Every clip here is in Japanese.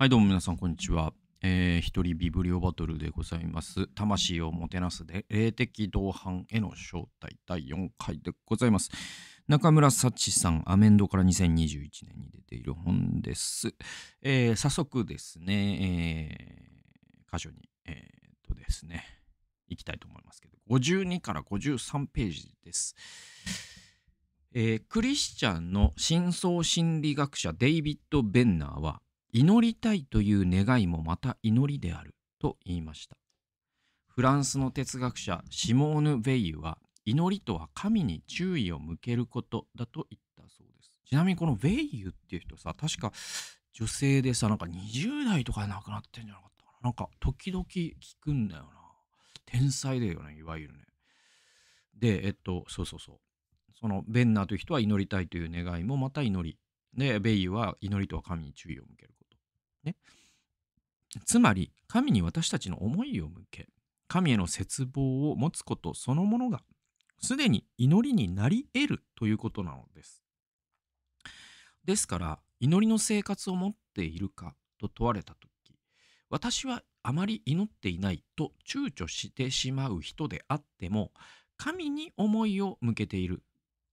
はいどうも皆さんこんにちは。えー、一人ビブリオバトルでございます。魂をもてなすで霊的同伴への招待第4回でございます。中村幸さん、アメンドから2021年に出ている本です。えー、早速ですね、えー、箇所に、えー、っとですね、行きたいと思いますけど、52から53ページです。えー、クリスチャンの深層心理学者デイビッド・ベンナーは、祈りたいという願いもまた祈りであると言いましたフランスの哲学者シモーヌ・ベイユは祈りとは神に注意を向けることだと言ったそうですちなみにこのベイユっていう人さ確か女性でさなんか20代とかで亡くなってんじゃなかったかななんか時々聞くんだよな天才だよねいわゆるねでえっとそうそうそうそのベンナーという人は祈りたいという願いもまた祈りでベイユは祈りとは神に注意を向けるね、つまり神に私たちの思いを向け神への絶望を持つことそのものがすでに祈りになり得るということなのです。ですから祈りの生活を持っているかと問われた時私はあまり祈っていないと躊躇してしまう人であっても神に思いを向けている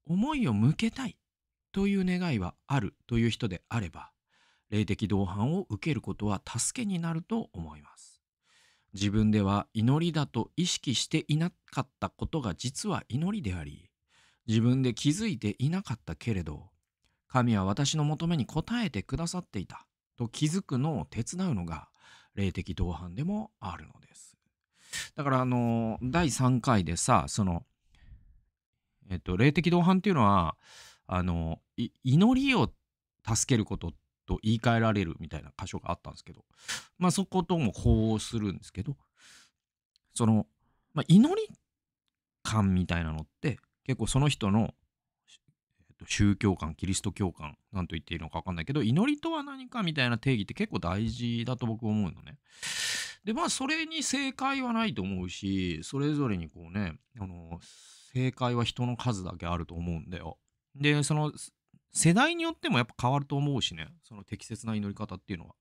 思いを向けたいという願いはあるという人であれば霊的同伴を受けることは助けになると思います。自分では祈りだと意識していなかったことが実は祈りであり、自分で気づいていなかったけれど、神は私の求めに応えてくださっていたと気づくのを手伝うのが霊的同伴でもあるのです。だからあの第3回でさそのえっと霊的同伴っていうのはあの祈りを助けることっと言い換えられるみたいな箇所があったんですけど、まあ、そこともこうするんですけどその、まあ、祈り感みたいなのって結構その人の、えっと、宗教観キリスト教観なんと言っていいのか分かんないけど祈りとは何かみたいな定義って結構大事だと僕思うのね。でまあそれに正解はないと思うしそれぞれにこうねあの正解は人の数だけあると思うんだよ。でその世代によってもやっぱ変わると思うしね、その適切な祈り方っていうのは。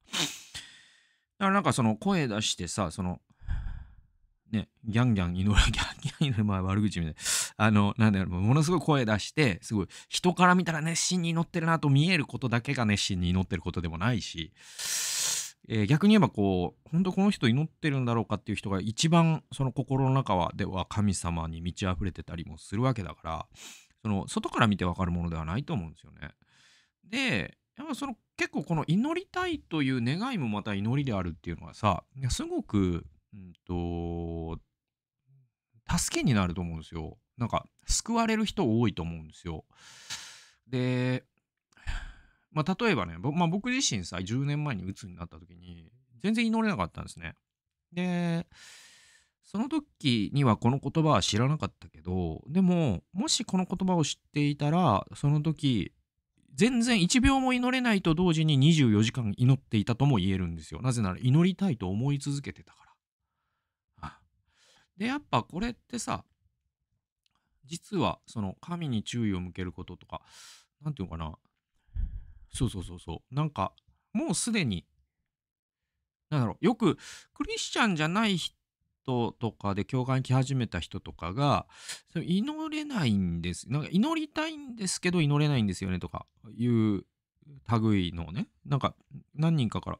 だからなんかその声出してさ、その、ね、ギャンギャン祈る、ギャンギャン祈る、前悪口みたいな。あの、なんだろう、ものすごい声出して、すごい、人から見たら熱心に祈ってるなと見えることだけが熱心に祈ってることでもないし、えー、逆に言えばこう、本当この人祈ってるんだろうかっていう人が一番その心の中はでは神様に満ち溢れてたりもするわけだから、その外から見て分かるものではないと思うんですよね。でやっぱその結構この祈りたいという願いもまた祈りであるっていうのはさすごく、うんと、助けになると思うんですよ。なんか救われる人多いと思うんですよ。で、まあ、例えばね、まあ、僕自身さ10年前にうつになった時に全然祈れなかったんですね。でその時にはこの言葉は知らなかったけど、でも、もしこの言葉を知っていたら、その時、全然1秒も祈れないと同時に24時間祈っていたとも言えるんですよ。なぜなら祈りたいと思い続けてたから。で、やっぱこれってさ、実はその神に注意を向けることとか、何て言うのかな。そうそうそうそう。なんか、もうすでに、なんだろう、よくクリスチャンじゃない人人とかで教会に来始めた人とかが祈れないんですなんか祈りたいんですけど祈れないんですよねとかいう類のねなんか何人かから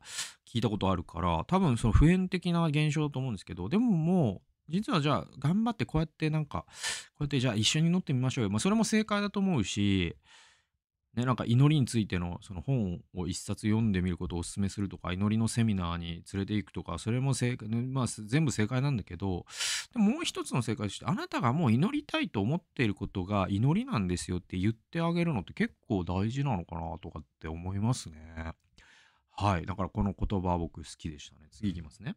聞いたことあるから多分その普遍的な現象だと思うんですけどでももう実はじゃあ頑張ってこうやってなんかこうやってじゃあ一緒に乗ってみましょうよ、まあ、それも正解だと思うしね、なんか祈りについてのその本を一冊読んでみることをお勧めするとか、祈りのセミナーに連れていくとか、それも正解、まあ、全部正解なんだけど、でもう一つの正解として、あなたがもう祈りたいと思っていることが祈りなんですよって言ってあげるのって結構大事なのかなとかって思いますね。はい。だからこの言葉は僕好きでしたね。次いきますね。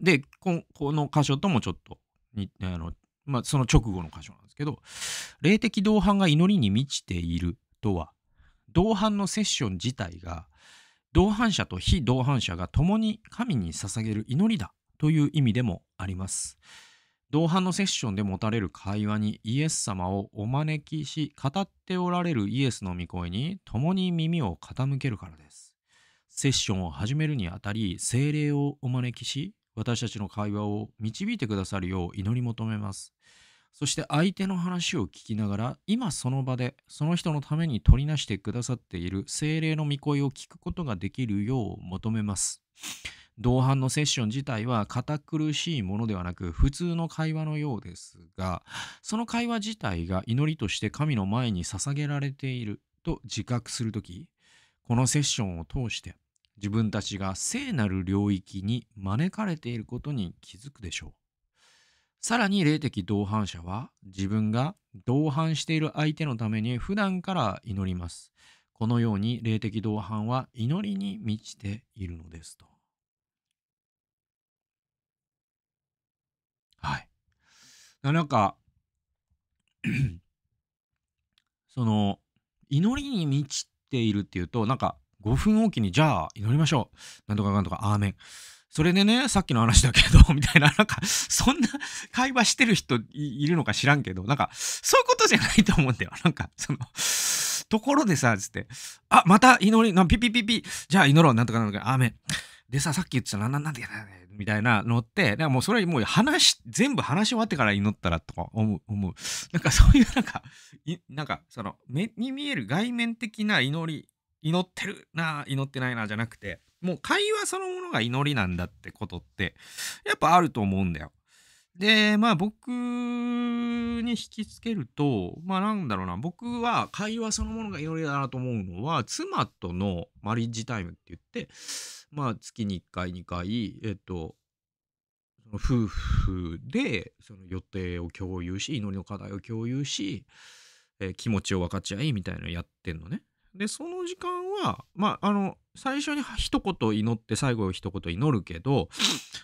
でこ、この箇所ともちょっとにあのまあ、その直後の箇所なんですけど、霊的同伴が祈りに満ちているとは、同伴のセッション自体が、同伴者と非同伴者が共に神に捧げる祈りだという意味でもあります。同伴のセッションで持たれる会話にイエス様をお招きし、語っておられるイエスの御声に共に耳を傾けるからです。セッションを始めるにあたり、精霊をお招きし、私たちの会話を導いてくださるよう祈り求めます。そして相手の話を聞きながら、今その場でその人のために取りなしてくださっている精霊の御声を聞くことができるよう求めます。同伴のセッション自体は堅苦しいものではなく普通の会話のようですがその会話自体が祈りとして神の前に捧げられていると自覚するときこのセッションを通して自分たちが聖なる領域に招かれていることに気づくでしょう。さらに霊的同伴者は自分が同伴している相手のために普段から祈ります。このように霊的同伴は祈りに満ちているのですと。はい。なんか その祈りに満ちているっていうとなんか5分おきに、じゃあ祈りましょう。なんとかかんとか、アーメン。それでね、さっきの話だけど、みたいな、なんか、そんな会話してる人いるのか知らんけど、なんか、そういうことじゃないと思うんだよ。なんか、その、ところでさ、つって、あ、また祈り、なピピピピ、じゃあ祈ろう、なんとかなんとか、アーメン。でさ、さっき言ってた、なんなんなんだね、みたいなのって、なんかもうそれもう話、全部話終わってから祈ったらとか思う、思う。なんかそういう、なんか、いなんか、その、目に見える外面的な祈り祈ってるな祈ってないなじゃなくてもう会話そのものが祈りなんだってことってやっぱあると思うんだよ。でまあ僕に引きつけるとまあなんだろうな僕は会話そのものが祈りだなと思うのは妻とのマリッジタイムって言ってまあ月に1回2回えっと夫婦でその予定を共有し祈りの課題を共有し、えー、気持ちを分かち合いみたいなのをやってんのね。でその時間はまああの最初に一言祈って最後一言祈るけど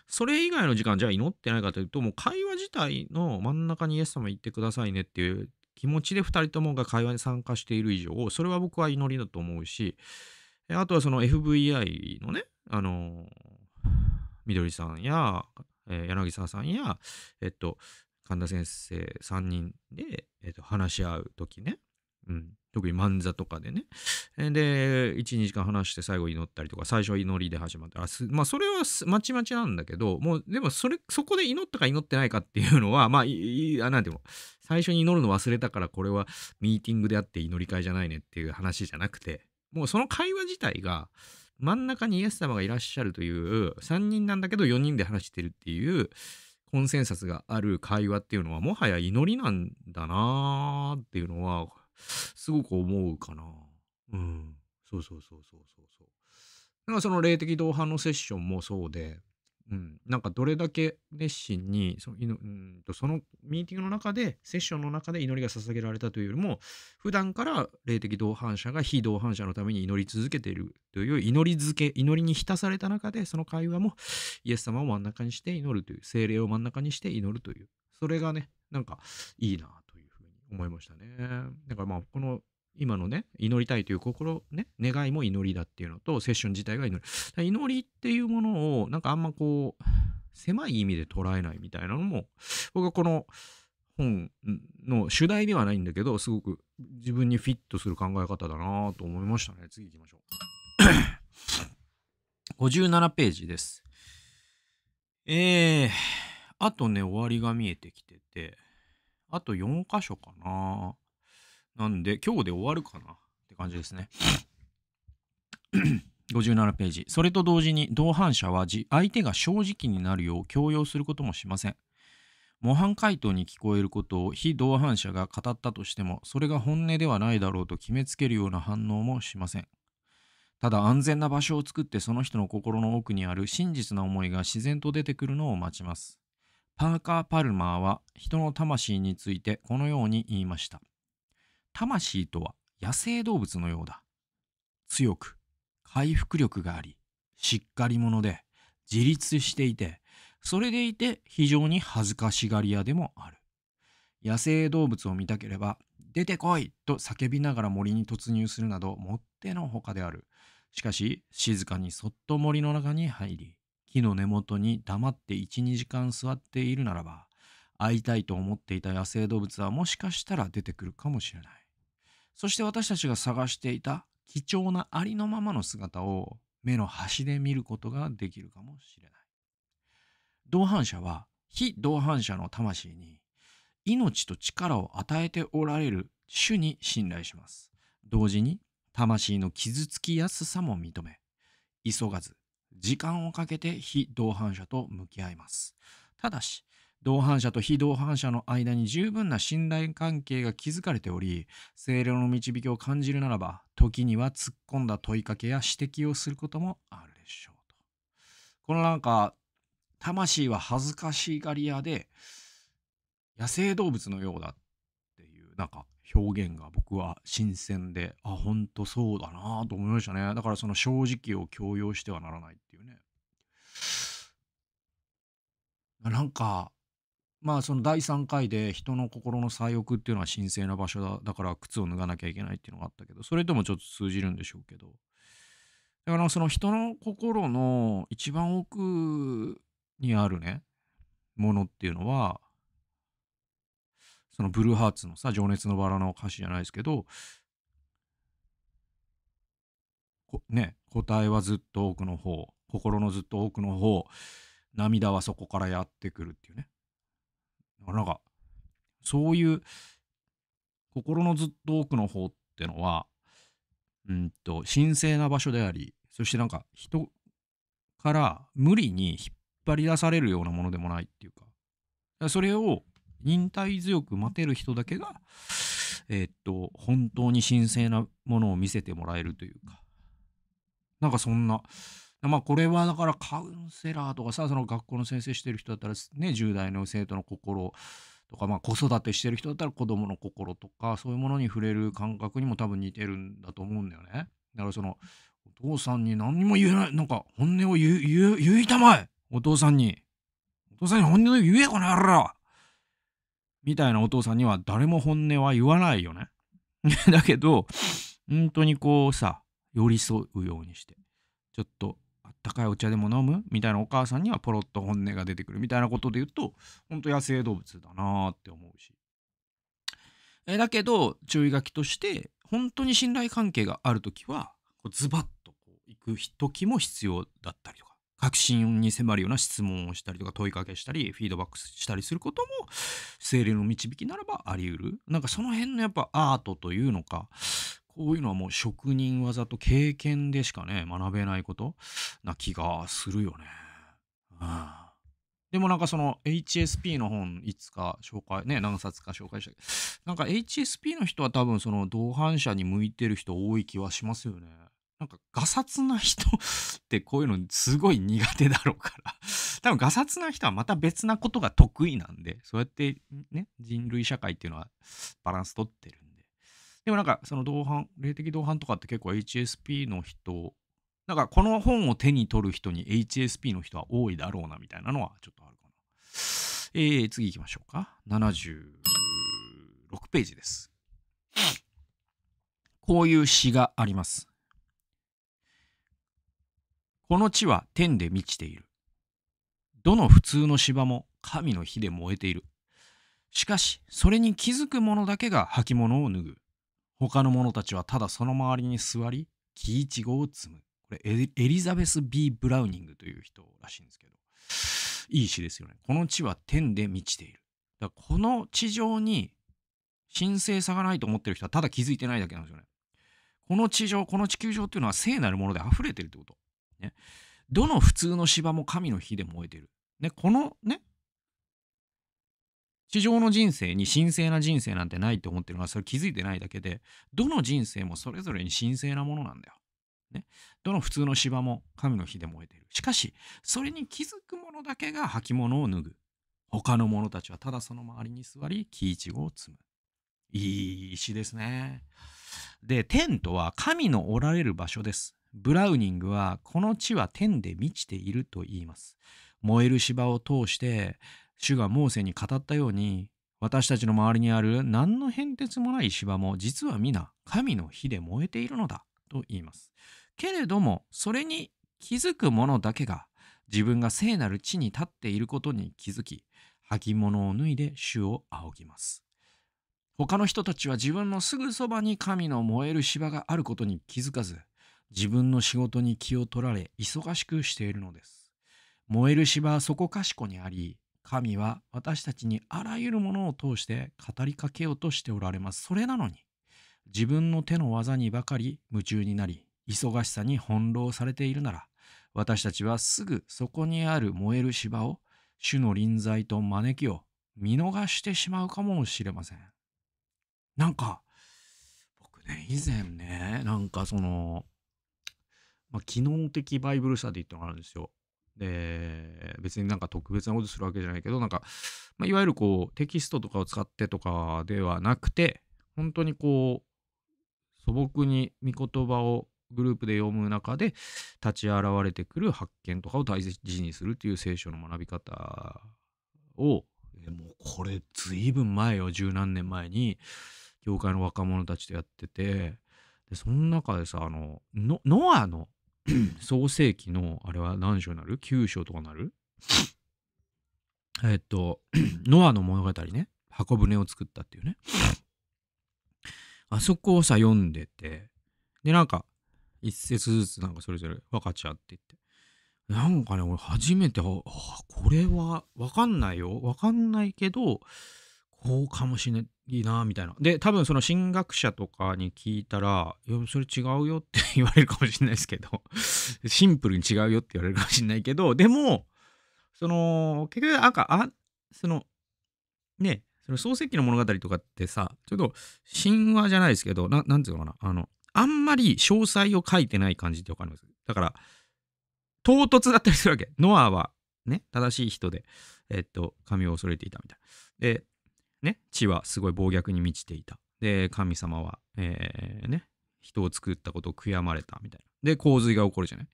それ以外の時間じゃあ祈ってないかというともう会話自体の真ん中にイエス様言ってくださいねっていう気持ちで2人ともが会話に参加している以上それは僕は祈りだと思うしあとはその FVI のねあのみどりさんや、えー、柳沢さんやえっと神田先生3人で、えっと、話し合う時ね、うん、特に漫座とかでね。で、1、2時間話して最後祈ったりとか、最初は祈りで始まったら、まあ、それはまちまちなんだけど、もう、でも、それ、そこで祈ったか祈ってないかっていうのは、まあ、いあなんていうの、最初に祈るの忘れたから、これはミーティングであって祈り会じゃないねっていう話じゃなくて、もうその会話自体が、真ん中にイエス様がいらっしゃるという、3人なんだけど4人で話してるっていう、コンセンサスがある会話っていうのは、もはや祈りなんだなーっていうのは、すごく思うかな。うん。そうそうそうそうそうそう。なんかその霊的同伴のセッションもそうで、うん、なんかどれだけ熱心にその,、うん、そのミーティングの中でセッションの中で祈りが捧げられたというよりも普段から霊的同伴者が非同伴者のために祈り続けているという祈り付け祈りに浸された中でその会話もイエス様を真ん中にして祈るという精霊を真ん中にして祈るというそれがねなんかいいな思いましたね。だからまあこの今のね祈りたいという心ね願いも祈りだっていうのとセッション自体が祈り祈りっていうものをなんかあんまこう狭い意味で捉えないみたいなのも僕はこの本の主題ではないんだけどすごく自分にフィットする考え方だなと思いましたね次行きましょう57 ページですえー、あとね終わりが見えてきててあと4箇所かな。なんで、今日で終わるかなって感じですね。57 ページ。それと同時に、同伴者は相手が正直になるよう強要することもしません。模範回答に聞こえることを非同伴者が語ったとしても、それが本音ではないだろうと決めつけるような反応もしません。ただ安全な場所を作ってその人の心の奥にある真実な思いが自然と出てくるのを待ちます。パーカー・パルマーは人の魂についてこのように言いました。魂とは野生動物のようだ。強く、回復力があり、しっかり者で、自立していて、それでいて非常に恥ずかしがり屋でもある。野生動物を見たければ、出てこいと叫びながら森に突入するなど、もってのほかである。しかし、静かにそっと森の中に入り、木の根元に黙って1、2時間座っているならば、会いたいと思っていた野生動物はもしかしたら出てくるかもしれない。そして私たちが探していた貴重なありのままの姿を目の端で見ることができるかもしれない。同伴者は非同伴者の魂に命と力を与えておられる主に信頼します。同時に魂の傷つきやすさも認め、急がず時間をかけて非同伴者と向き合います。ただし、同伴者と非同伴者の間に十分な信頼関係が築かれており、清涼の導きを感じるならば、時には突っ込んだ問いかけや指摘をすることもあるでしょうと。このなんか、魂は恥ずかしがり屋で、野生動物のようだっていう、なんか、表現が僕は新鮮であ本当そうだなと思いましたねだからその正直を強要してはならないっていうねなんかまあその第3回で人の心の最奥っていうのは神聖な場所だだから靴を脱がなきゃいけないっていうのがあったけどそれともちょっと通じるんでしょうけどだからその人の心の一番奥にあるねものっていうのはそのブルーハーツのさ、情熱のバラの歌詞じゃないですけど、ね、答えはずっと奥の方、心のずっと奥の方、涙はそこからやってくるっていうね。なんか、そういう、心のずっと奥の方ってのは、うんと、神聖な場所であり、そしてなんか人から無理に引っ張り出されるようなものでもないっていうかそれを忍耐強く待てる人だけが、えー、っと、本当に神聖なものを見せてもらえるというか、なんかそんな、まあこれはだからカウンセラーとかさ、その学校の先生してる人だったらね、10代の生徒の心とか、まあ子育てしてる人だったら子供の心とか、そういうものに触れる感覚にも多分似てるんだと思うんだよね。だからその、お父さんに何にも言えない、なんか本音を言う、言う、言いたまえお父さんに。お父さんに本音を言え、この野郎みたいなお父さんには誰も本音は言わないよね。だけど、本当にこうさ、寄り添うようにして、ちょっとあったかいお茶でも飲むみたいなお母さんにはポロッと本音が出てくるみたいなことで言うと、本当野生動物だなーって思うし。えだけど、注意書きとして、本当に信頼関係がある時は、こうズバッとこう行く時も必要だったりとか。確信に迫るような質問をしたりとか問いかけしたりフィードバックしたりすることも精霊の導きならばあり得るなんかその辺のやっぱアートというのかこういうのはもう職人技と経験でしかね学べないことな気がするよね。うん、でもなんかその HSP の本いつか紹介ね何冊か紹介したけどなんか HSP の人は多分その同伴者に向いてる人多い気はしますよね。なんか、がさつな人 ってこういうのすごい苦手だろうから。多分、がさつな人はまた別なことが得意なんで、そうやってね、人類社会っていうのはバランス取ってるんで。でもなんか、その同伴、霊的同伴とかって結構 HSP の人、なんかこの本を手に取る人に HSP の人は多いだろうなみたいなのはちょっとあるかな。えー、次行きましょうか。76ページです。こういう詩があります。この地は天で満ちている。どの普通の芝も神の火で燃えている。しかし、それに気づく者だけが履物を脱ぐ。他の者たちはただその周りに座り、木いちごを摘む。これエリザベス・ B・ ブラウニングという人らしいんですけど、いい詩ですよね。この地は天で満ちている。だからこの地上に神聖さがないと思ってる人はただ気づいてないだけなんですよね。この地上、この地球上っていうのは聖なるもので溢れてるってこと。ね、どの普通の芝も神の火で燃えてる。ね、このね、地上の人生に神聖な人生なんてないって思ってるのはそれ気づいてないだけで、どの人生もそれぞれに神聖なものなんだよ。ね、どの普通の芝も神の火で燃えている。しかし、それに気づく者だけが履物を脱ぐ。他の者たちはただその周りに座り、木いちごを積む。いい石ですね。で、テントは神のおられる場所です。ブラウニングはこの地は天で満ちていると言います。燃える芝を通して主がモーセに語ったように私たちの周りにある何の変哲もない芝も実は皆神の火で燃えているのだと言います。けれどもそれに気づく者だけが自分が聖なる地に立っていることに気づき履物を脱いで主を仰ぎます。他の人たちは自分のすぐそばに神の燃える芝があることに気づかず自分の仕事に気を取られ忙しくしているのです。燃える芝はそこかしこにあり、神は私たちにあらゆるものを通して語りかけようとしておられます。それなのに、自分の手の技にばかり夢中になり、忙しさに翻弄されているなら、私たちはすぐそこにある燃える芝を、主の臨在と招きを見逃してしまうかもしれません。なんか、僕ね、以前ね、なんかその、まあ、機能的バイブル社ディっていうのがあるんですよ。で、別になんか特別なことするわけじゃないけど、なんか、まあ、いわゆるこう、テキストとかを使ってとかではなくて、本当にこう、素朴に御言葉をグループで読む中で立ち現れてくる発見とかを大事にするっていう聖書の学び方を、もうこれ随分前よ、十何年前に、教会の若者たちとやってて、で、その中でさ、あの、ノアの 創世紀の、あれは何章になる ?9 章とかなる えっと、ノアの物語ね。箱舟を作ったっていうね。あそこをさ、読んでて、で、なんか、一節ずつなんかそれぞれ分かっちゃって言って。なんかね、俺初めて、あ、これは分かんないよ。分かんないけど、そうかもしれないなみたいな。で多分その進学者とかに聞いたら「いやそれ違うよ」って言われるかもしれないですけど シンプルに違うよって言われるかもしれないけどでもその結局なんかあそのねその漱石の物語とかってさちょっと神話じゃないですけど何て言うのかなあのあんまり詳細を書いてない感じってわかりますだから唐突だったりするわけノアはね正しい人でえっと神を恐れていたみたいな。でね、地はすごい暴虐に満ちていた。で、神様は、えー、ね、人を作ったことを悔やまれたみたいな。で、洪水が起こるじゃない。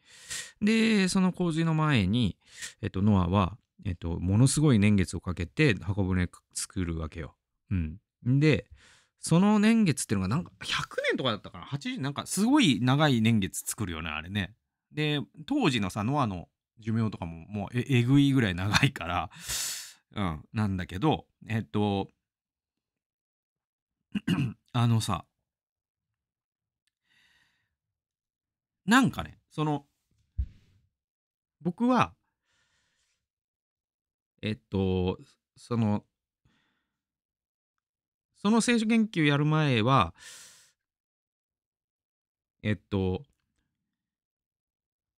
で、その洪水の前に、えっと、ノアは、えっと、ものすごい年月をかけて箱舟作るわけよ。うん。で、その年月っていうのがなんか100年とかだったかな ?80 なんかすごい長い年月作るよね、あれね。で、当時のさ、ノアの寿命とかももうえぐいぐらい長いから、うん、なんだけど、えっと、あのさ、なんかね、その、僕は、えっと、その、その聖書研究やる前は、えっと、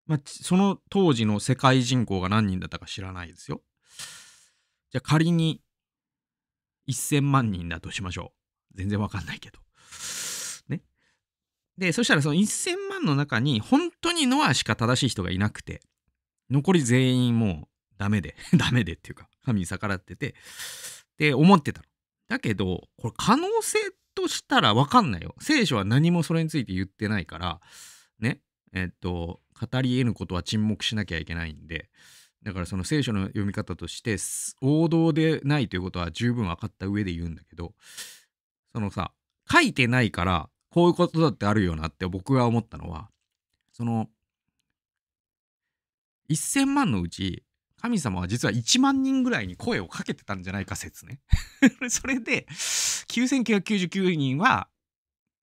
まあ、その当時の世界人口が何人だったか知らないですよ。じゃあ仮に1000万人だとしましょう。全然わかんないけど。ね。で、そしたらその1000万の中に、本当にノアしか正しい人がいなくて、残り全員もうダメで、ダメでっていうか、神に逆らってて、って思ってたの。だけど、これ可能性としたらわかんないよ。聖書は何もそれについて言ってないから、ね。えっと、語り得ぬことは沈黙しなきゃいけないんで、だからその聖書の読み方として王道でないということは十分分かった上で言うんだけどそのさ書いてないからこういうことだってあるよなって僕が思ったのはその1,000万のうち神様は実は1万人ぐらいに声をかけてたんじゃないか説ね それで9,999人は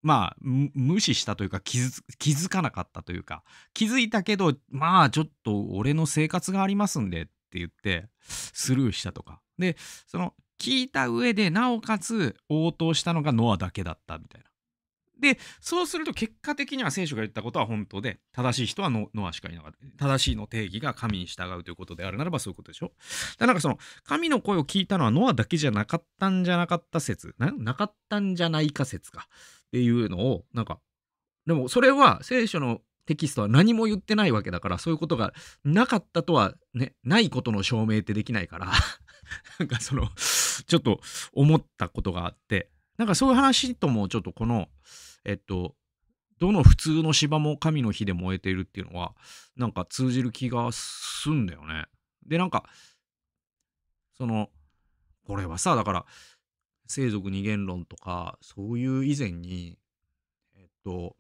まあ無視したというか気づかなかったというか気づいたけどまあちょっと俺の生活がありますんでって言ってスルーしたとかでその聞いた上でなおかつ応答したのがノアだけだったみたいな。でそうすると結果的には聖書が言ったことは本当で正しい人はノアしかいなかった正しいの定義が神に従うということであるならばそういうことでしょだからその神の声を聞いたのはノアだけじゃなかったんじゃなかった説なかったんじゃないか説かっていうのをなんかでもそれは聖書のテキストは何も言ってないわけだからそういうことがなかったとはねないことの証明ってできないから なんかそのちょっと思ったことがあってなんかそういう話ともちょっとこのえっとどの普通の芝も神の火で燃えているっていうのはなんか通じる気がすんだよね。でなんかそのこれはさだから生族二元論とかそういう以前にえっと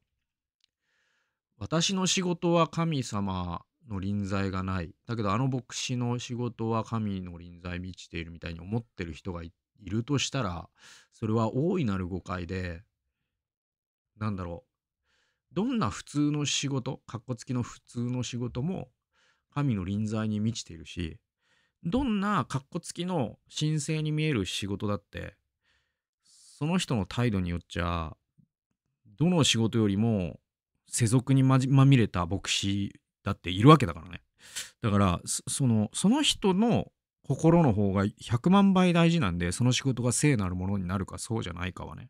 私の仕事は神様の臨在がないだけどあの牧師の仕事は神の臨在満ちているみたいに思ってる人がいるとしたらそれは大いなる誤解でなんだろうどんな普通の仕事かっこつきの普通の仕事も神の臨在に満ちているしどんなかっこつきの神聖に見える仕事だってその人の態度によっちゃどの仕事よりも世俗にままみれた牧師だっているわけだからね。だからそのその人の心の方が100万倍大事なんでその仕事が聖なるものになるかそうじゃないかはね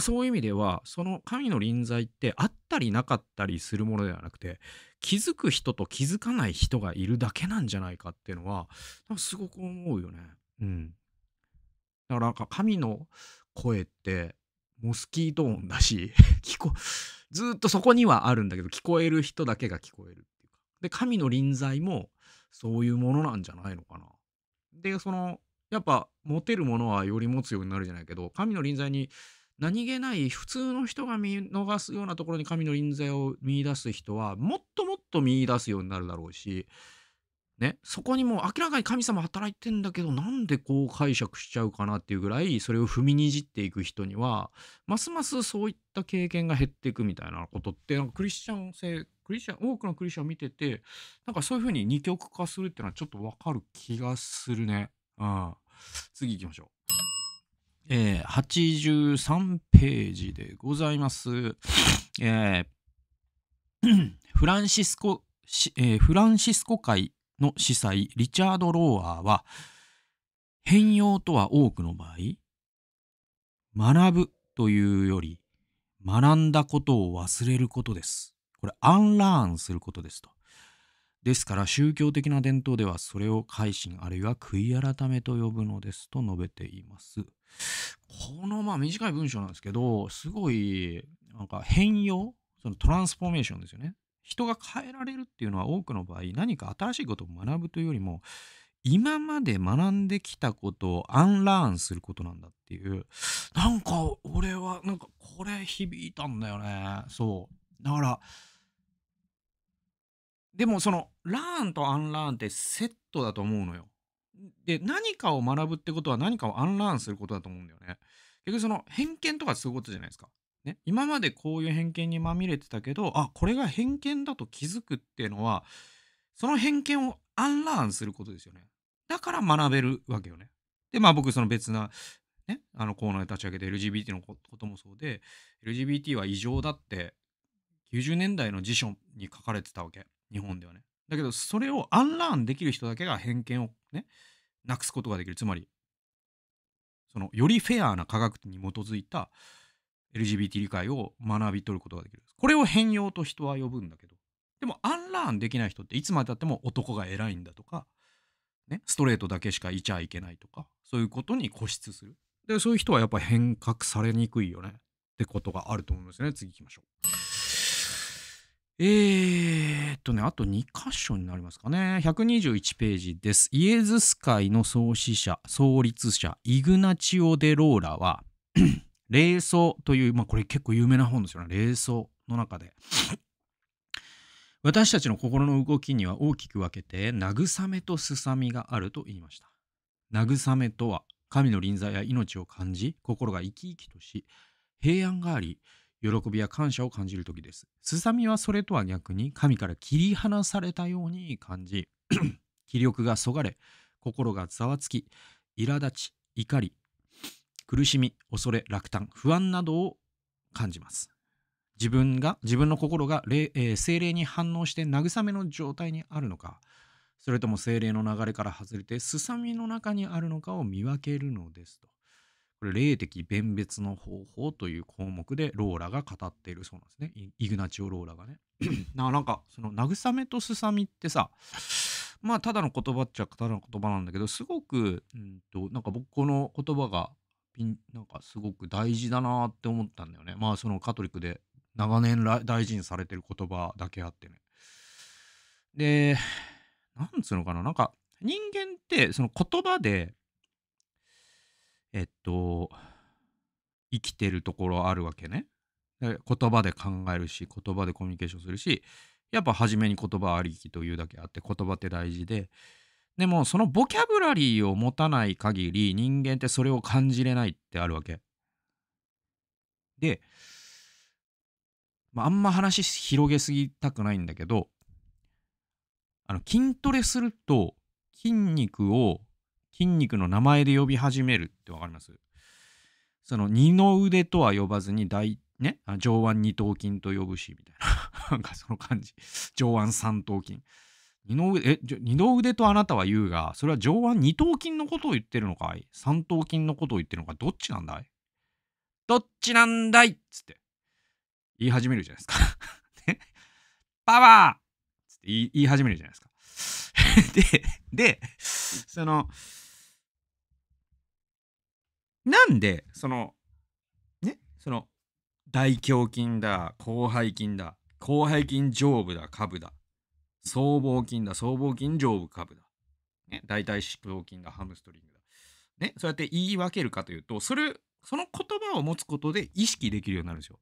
そういう意味ではその神の臨在ってあったりなかったりするものではなくて気づく人と気づかない人がいるだけなんじゃないかっていうのはすごく思うよね。うん、だからなんか神の声ってモスキート音だし 聞こずっとそこにはあるんだけど聞こえる人だけが聞こえるで、神の臨在もそういうものなんじゃないのかな。で、その、やっぱ持てるものはより持つようになるじゃないけど、神の臨在に何気ない普通の人が見逃すようなところに神の臨在を見出す人は、もっともっと見出すようになるだろうし、ね、そこにもう明らかに神様働いてんだけどなんでこう解釈しちゃうかなっていうぐらいそれを踏みにじっていく人にはますますそういった経験が減っていくみたいなことってなんかクリスチャン性クリスチャン、多くのクリスチャンを見てて、なんかそういうふうに二極化するっていうのはちょっとわかる気がするね。うん。次行きましょう。えー、83ページでございます。えー、フランシスコ、えー、フランシスコ会の司祭、リチャード・ローアーは、変容とは多くの場合、学ぶというより、学んだことを忘れることです。これアンラーンすることですと。ですから宗教的な伝統ではそれを改心あるいは悔い改めと呼ぶのですと述べています。このまあ短い文章なんですけどすごいなんか変容そのトランスフォーメーションですよね。人が変えられるっていうのは多くの場合何か新しいことを学ぶというよりも今まで学んできたことをアンラーンすることなんだっていうなんか俺はなんかこれ響いたんだよねそうだからでもそのラーンとアンラーンってセットだと思うのよ。で何かを学ぶってことは何かをアンラーンすることだと思うんだよね。結局その偏見とかそういうことじゃないですか。ね、今までこういう偏見にまみれてたけどあこれが偏見だと気づくっていうのはその偏見をアンラーンすることですよね。だから学べるわけよね。でまあ僕その別な、ね、あのコーナーで立ち上げて LGBT のこともそうで LGBT は異常だって90年代の辞書に書かれてたわけ。日本ではね。だけどそれをアンラーンできる人だけが偏見をねなくすことができるつまりそのよりフェアな科学に基づいた LGBT 理解を学び取ることができるこれを変容と人は呼ぶんだけどでもアンラーンできない人っていつまでたっても男が偉いんだとか、ね、ストレートだけしかいちゃいけないとかそういうことに固執するでそういう人はやっぱ変革されにくいよねってことがあると思うんですね次行きましょう。えー、っとね、あと2箇所になりますかね。121ページです。イエズス会の創始者、創立者、イグナチオ・デ・ローラは、霊奏という、まあこれ結構有名な本ですよね。霊奏の中で。私たちの心の動きには大きく分けて、慰めとすさみがあると言いました。慰めとは、神の臨在や命を感じ、心が生き生きとし、平安があり、喜びや感謝を感じる時です。すさみはそれとは逆に神から切り離されたように感じ、気力がそがれ、心がざわつき、苛立ち、怒り、苦しみ、恐れ、落胆、不安などを感じます。自分が、自分の心が霊、えー、精霊に反応して慰めの状態にあるのか、それとも精霊の流れから外れて、すさみの中にあるのかを見分けるのですと。これ、霊的弁別の方法という項目でローラが語っているそうなんですね。イグナチオ・ローラがね。ななんか、その、慰めとすさみってさ、まあ、ただの言葉っちゃただの言葉なんだけど、すごく、うんと、なんか僕、この言葉が、なんかすごく大事だなって思ったんだよね。まあ、そのカトリックで長年大事にされてる言葉だけあってね。で、なんつうのかな、なんか、人間って、その言葉で、えっと、生きてるところあるわけね。言葉で考えるし、言葉でコミュニケーションするし、やっぱ初めに言葉ありきというだけあって、言葉って大事で、でもそのボキャブラリーを持たない限り人間ってそれを感じれないってあるわけ。で、まあ、んま話広げすぎたくないんだけどあの筋トレすると筋肉を筋肉の名前で呼び始めるってわかりますその二の腕とは呼ばずに大、ね、上腕二頭筋と呼ぶしみたいな なんかその感じ上腕三頭筋二の腕え二の腕とあなたは言うがそれは上腕二頭筋のことを言ってるのかい三頭筋のことを言ってるのかどっちなんだいどっちなんだいっつって言い始めるじゃないですか ね、パワーっつって言い始めるじゃないですか ででそのなんでそのねその大胸筋だ広背筋だ広背筋上部だ下部だ僧帽筋だ僧帽筋上部下部だ、ね、大腿四頭筋だハムストリングだ、ね、そうやって言い分けるかというとそれその言葉を持つことで意識できるようになるんですよ。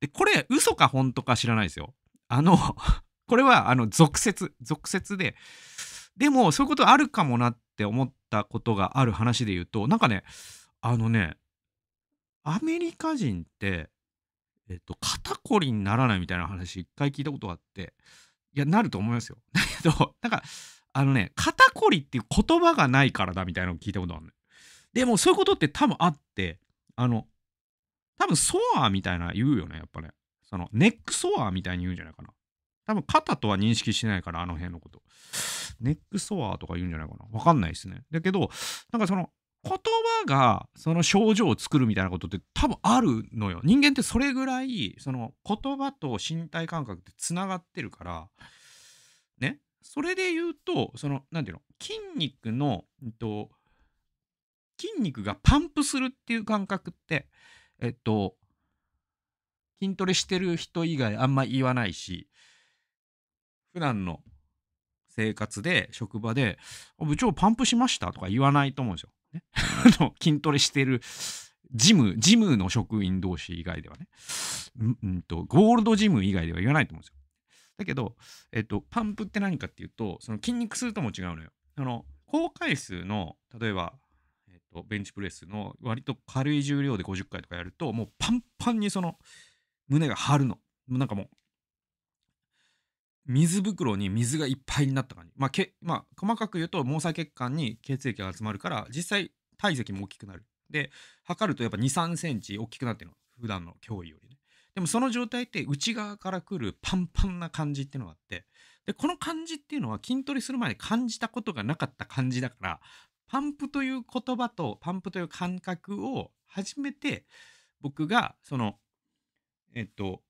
でこれ嘘か本当か知らないですよ。あの これはあの俗説俗説ででもそういうことあるかもなって思ったことがある話で言うとなんかねあのね、アメリカ人って、えっと、肩こりにならないみたいな話、一回聞いたことがあって、いや、なると思いますよ。だけど、なんか、あのね、肩こりっていう言葉がないからだみたいなのを聞いたことあるの、ね、でも、そういうことって多分あって、あの、多分、ソアーみたいな言うよね、やっぱね。その、ネックソアーみたいに言うんじゃないかな。多分、肩とは認識してないから、あの辺のこと。ネックソアーとか言うんじゃないかな。わかんないですね。だけど、なんかその、言葉がその症状を作るみたいなことって多分あるのよ。人間ってそれぐらいその言葉と身体感覚ってつながってるからねそれで言うとその何て言うの筋肉の、えっと、筋肉がパンプするっていう感覚ってえっと筋トレしてる人以外あんま言わないし普段の生活で職場で「部長パンプしました」とか言わないと思うんですよ。ね、筋トレしてるジム、ジムの職員同士以外ではね、うんと、ゴールドジム以外では言わないと思うんですよ。だけど、えっと、パンプって何かっていうと、その筋肉数とも違うのよ。あの、高回数の、例えば、えっと、ベンチプレスの割と軽い重量で50回とかやると、もうパンパンにその、胸が張るの。なんかもう、水袋に水がいっぱいになった感じ、まあけまあ、細かく言うと毛細血管に血液が集まるから実際体積も大きくなるで測るとやっぱ2 3センチ大きくなってるの普段の脅威よりねでもその状態って内側から来るパンパンな感じっていうのがあってでこの感じっていうのは筋トレする前に感じたことがなかった感じだからパンプという言葉とパンプという感覚を初めて僕がそのえっと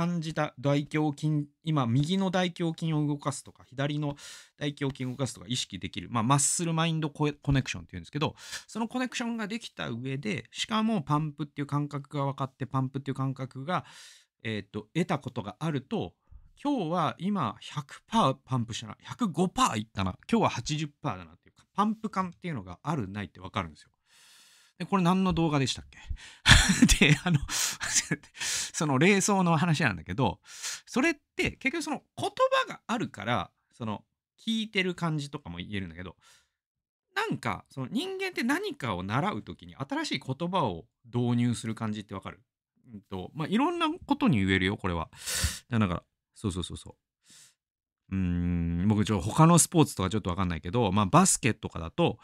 感じた大胸筋、今、右の大胸筋を動かすとか、左の大胸筋を動かすとか意識できる、まあ、マッスルマインドコネクションっていうんですけど、そのコネクションができた上で、しかもパンプっていう感覚が分かって、パンプっていう感覚が、えっ、と、得たことがあると、今日は今100%パンプしたな、105%いったな、今日は80%だなっていうか、パンプ感っていうのがあるないって分かるんですよ。え、これ何の動画でしたっけ で、あの その霊想の話なんだけど、それって結局その言葉があるから、その聞いてる感じとかも言えるんだけど、なんかその人間って何かを習う時に新しい言葉を導入する感じってわかるうんと、まあ、いろんなことに言えるよ、これは。だからそうそうそうそう。うーん、僕ちょ、他のスポーツとかちょっとわかんないけど、まあ、バスケとかだと、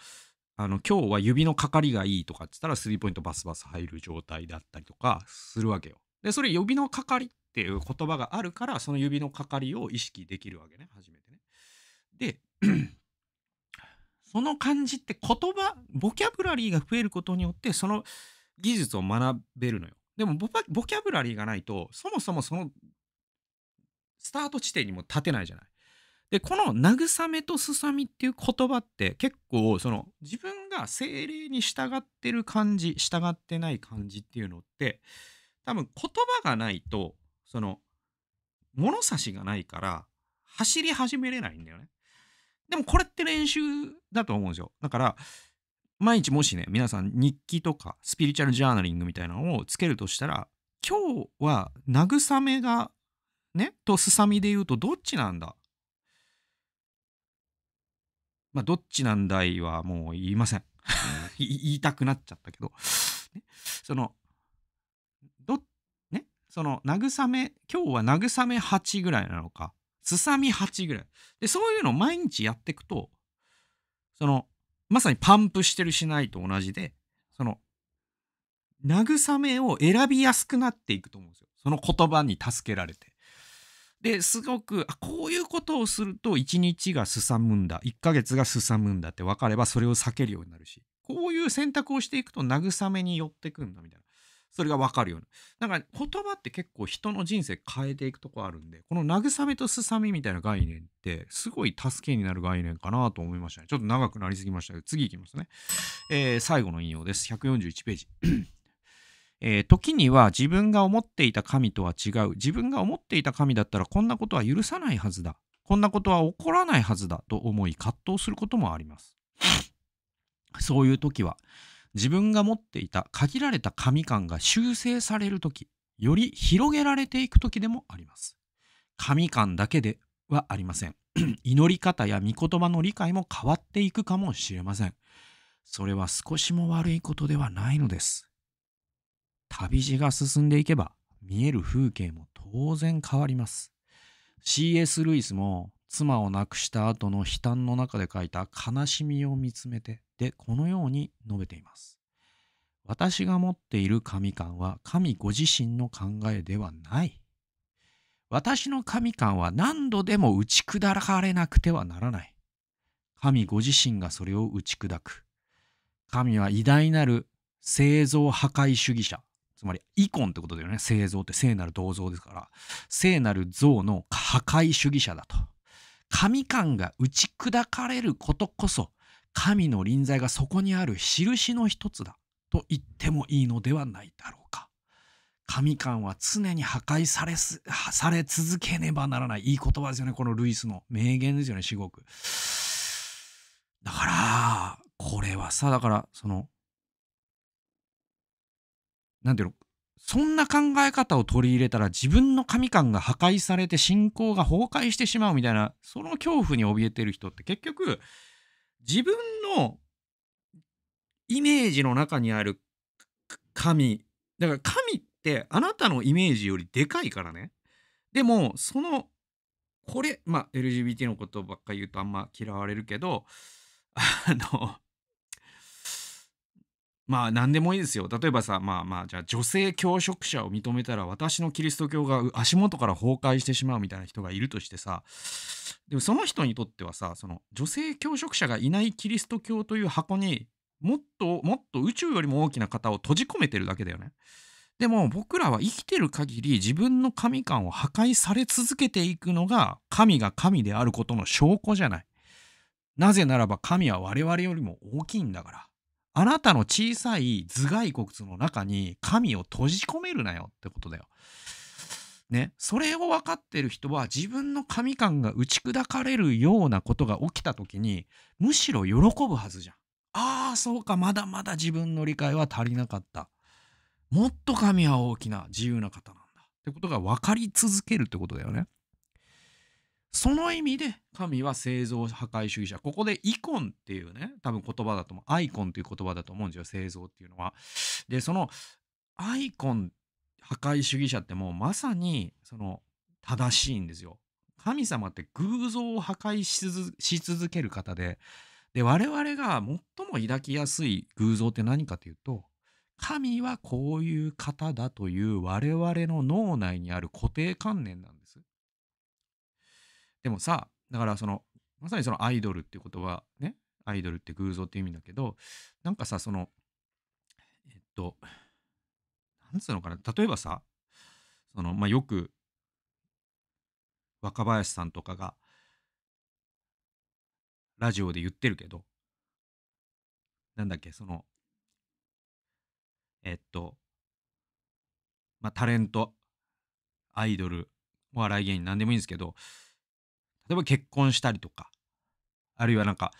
あの今日は指のかかりがいいとかっつったらスリーポイントバスバス入る状態だったりとかするわけよ。でそれ指のかかりっていう言葉があるからその指のかかりを意識できるわけね初めてね。でその感じって言葉ボキャブラリーが増えることによってその技術を学べるのよ。でもボボキャブラリーがないとそもそもそのスタート地点にも立てないじゃない。でこの「慰め」と「すさみ」っていう言葉って結構その自分が精霊に従ってる感じ従ってない感じっていうのって多分言葉がないとその物差しがないから走り始めれないんだよね。でもこれって練習だと思うんですよ。だから毎日もしね皆さん日記とかスピリチュアルジャーナリングみたいなのをつけるとしたら今日は慰めがねとすさみで言うとどっちなんだまあ、どっちなんだいはもう言いません。言いたくなっちゃったけど、ね、その、ど、ね、その、慰め、今日は慰め8ぐらいなのか、すさみ8ぐらい。で、そういうのを毎日やっていくと、その、まさにパンプしてるしないと同じで、その、慰めを選びやすくなっていくと思うんですよ。その言葉に助けられて。ですごくあこういうことをすると1日がすさむんだ1ヶ月がすさむんだって分かればそれを避けるようになるしこういう選択をしていくと慰めに寄ってくんだみたいなそれが分かるようなだから言葉って結構人の人生変えていくとこあるんでこの慰めとすさみみたいな概念ってすごい助けになる概念かなと思いましたねちょっと長くなりすぎましたけど次いきますね、えー、最後の引用です141ページえー、時には自分が思っていた神とは違う自分が思っていた神だったらこんなことは許さないはずだこんなことは起こらないはずだと思い葛藤することもありますそういう時は自分が持っていた限られた神観が修正される時より広げられていく時でもあります神観だけではありません 祈り方や御言葉の理解も変わっていくかもしれませんそれは少しも悪いことではないのです旅路が進んでいけば見える風景も当然変わります。C.S. ルイスも妻を亡くした後の悲嘆の中で書いた悲しみを見つめてでこのように述べています。私が持っている神観は神ご自身の考えではない。私の神観は何度でも打ち砕かれなくてはならない。神ご自身がそれを打ち砕く。神は偉大なる製造破壊主義者つまりイコンってことだよね聖像って聖なる銅像ですから聖なる像の破壊主義者だと神観が打ち砕かれることこそ神の臨在がそこにある印の一つだと言ってもいいのではないだろうか神観は常に破壊されすされ続けねばならないいい言葉ですよねこのルイスの名言ですよね至極。だからこれはさだからそのなんていうのそんな考え方を取り入れたら自分の神観が破壊されて信仰が崩壊してしまうみたいなその恐怖に怯えてる人って結局自分のイメージの中にある神だから神ってあなたのイメージよりでかいからねでもそのこれまあ LGBT のことばっか言うとあんま嫌われるけどあのまあ何でもいいですよ。例えばさ、まあまあ、じゃあ女性教職者を認めたら私のキリスト教が足元から崩壊してしまうみたいな人がいるとしてさ、でもその人にとってはさ、その女性教職者がいないキリスト教という箱にもっともっと宇宙よりも大きな方を閉じ込めてるだけだよね。でも僕らは生きてる限り自分の神観を破壊され続けていくのが神が神であることの証拠じゃない。なぜならば神は我々よりも大きいんだから。あなたの小さい頭蓋骨の中に神を閉じ込めるなよってことだよ。ね、それを分かってる人は自分の神感が打ち砕かれるようなことが起きた時にむしろ喜ぶはずじゃん。ああそうかまだまだ自分の理解は足りなかった。もっと神は大きな自由な方なんだってことが分かり続けるってことだよね。その意味で神は製造破壊主義者ここでイコンっていうね多分言葉だと思うアイコンっていう言葉だと思うんですよ製造っていうのは。でそのアイコン破壊主義者ってもうまさにその正しいんですよ。神様って偶像を破壊し続ける方でで我々が最も抱きやすい偶像って何かというと神はこういう方だという我々の脳内にある固定観念なんです。でもさ、だからその、まさにそのアイドルっていう言葉、ね、アイドルって偶像って意味だけど、なんかさ、その、えっと、なんつうのかな、例えばさ、その、まあ、よく、若林さんとかが、ラジオで言ってるけど、なんだっけ、その、えっと、まあ、タレント、アイドル、お笑い芸人、何でもいいんですけど、例えば結婚したりとか、あるいはなんか、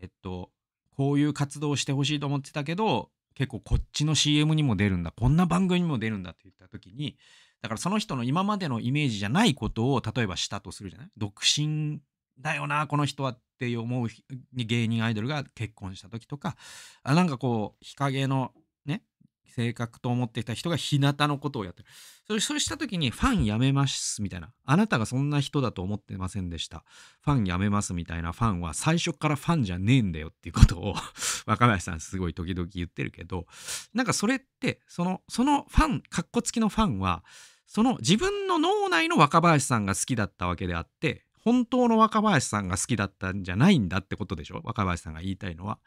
えっと、こういう活動をしてほしいと思ってたけど、結構こっちの CM にも出るんだ、こんな番組にも出るんだって言った時に、だからその人の今までのイメージじゃないことを例えばしたとするじゃない独身だよな、この人はって思う芸人アイドルが結婚した時とか、あなんかこう、日陰のね、性格と思っていた人が日向のことをやってる。それ、それした時にファンやめますみたいな。あなたがそんな人だと思ってませんでした。ファンやめますみたいなファンは最初からファンじゃねえんだよっていうことを 若林さんすごい時々言ってるけど、なんかそれって、その、そのファン、かっこつきのファンは、その自分の脳内の若林さんが好きだったわけであって、本当の若林さんが好きだったんじゃないんだってことでしょ若林さんが言いたいのは。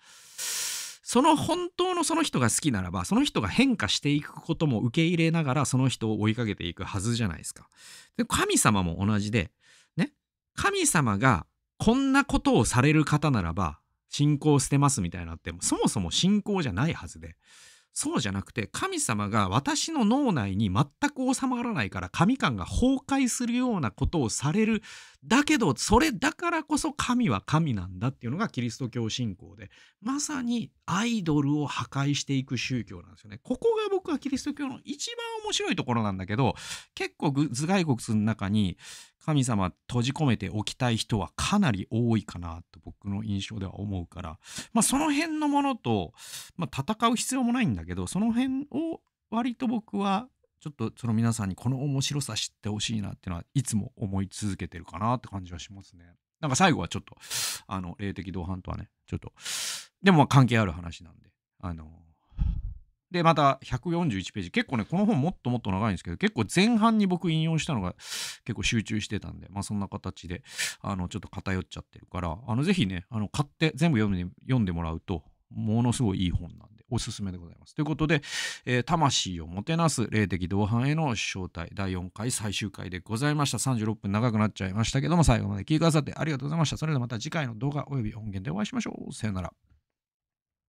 その本当のその人が好きならばその人が変化していくことも受け入れながらその人を追いかけていくはずじゃないですか。で神様も同じでね神様がこんなことをされる方ならば信仰を捨てますみたいなってもそもそも信仰じゃないはずでそうじゃなくて神様が私の脳内に全く収まらないから神感が崩壊するようなことをされるだけどそれだからこそ神は神なんだっていうのがキリスト教信仰でまさにアイドルを破壊していく宗教なんですよね。ここが僕はキリスト教の一番面白いところなんだけど結構頭蓋骨の中に神様閉じ込めておきたい人はかなり多いかなと僕の印象では思うから、まあ、その辺のものと、まあ、戦う必要もないんだけどその辺を割と僕はちょっとその皆さんにこの面白さ知ってほしいなっていうのはいつも思い続けてるかなって感じはしますね。なんか最後はちょっとあの霊的同伴とはねちょっとでも関係ある話なんであのでまた141ページ結構ねこの本もっともっと長いんですけど結構前半に僕引用したのが結構集中してたんでまあそんな形であのちょっと偏っちゃってるからあのぜひねあの買って全部読んで読んでもらうとものすごいいい本なんでおすすめでございます。ということで、えー、魂をもてなす霊的同伴への招待第4回最終回でございました。36分長くなっちゃいましたけども最後まで聞いてくださってありがとうございました。それではまた次回の動画および音源でお会いしましょう。さよなら。